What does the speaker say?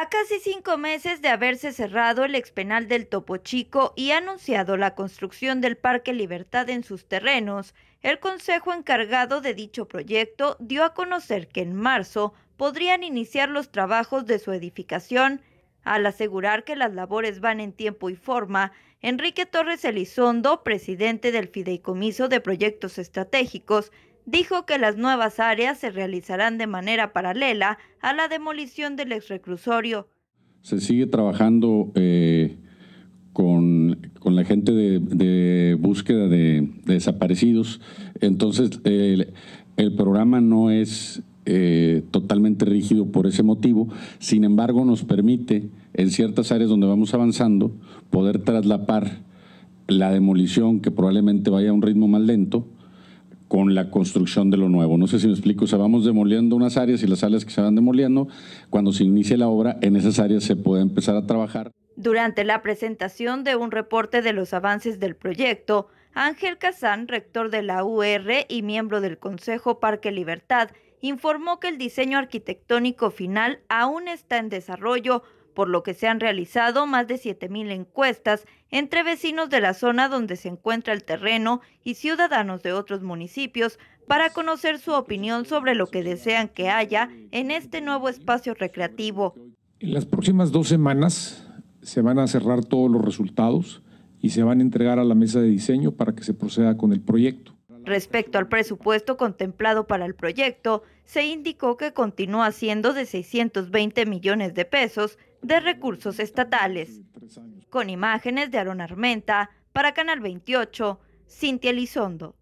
A casi cinco meses de haberse cerrado el expenal del Topo Chico y anunciado la construcción del Parque Libertad en sus terrenos, el consejo encargado de dicho proyecto dio a conocer que en marzo podrían iniciar los trabajos de su edificación. Al asegurar que las labores van en tiempo y forma, Enrique Torres Elizondo, presidente del Fideicomiso de Proyectos Estratégicos, dijo que las nuevas áreas se realizarán de manera paralela a la demolición del exreclusorio. Se sigue trabajando eh, con, la gente de, búsqueda de, desaparecidos, entonces el, el programa no es eh, totalmente rígido por ese motivo, sin embargo nos permite en ciertas áreas donde vamos avanzando poder traslapar la demolición que probablemente vaya a un ritmo más lento con la construcción de lo nuevo. No sé si me explico, o sea, vamos demoliendo unas áreas y las áreas que se van demoliendo, cuando se inicie la obra, en esas áreas se puede empezar a trabajar. Durante la presentación de un reporte de los avances del proyecto, Ángel Casán, rector de la UR y miembro del Consejo Parque Libertad, informó que el diseño arquitectónico final aún está en desarrollo, por lo que se han realizado más de 7.000 encuestas entre vecinos de la zona donde se encuentra el terreno y ciudadanos de otros municipios para conocer su opinión sobre lo que desean que haya en este nuevo espacio recreativo. En las próximas dos semanas se van a cerrar todos los resultados y se van a entregar a la mesa de diseño para que se proceda con el proyecto. Respecto al presupuesto contemplado para el proyecto, se indicó que continúa siendo de 620 millones de pesos de recursos estatales. Con imágenes de Aaron Armenta, para Canal 28, Cintia Elizondo.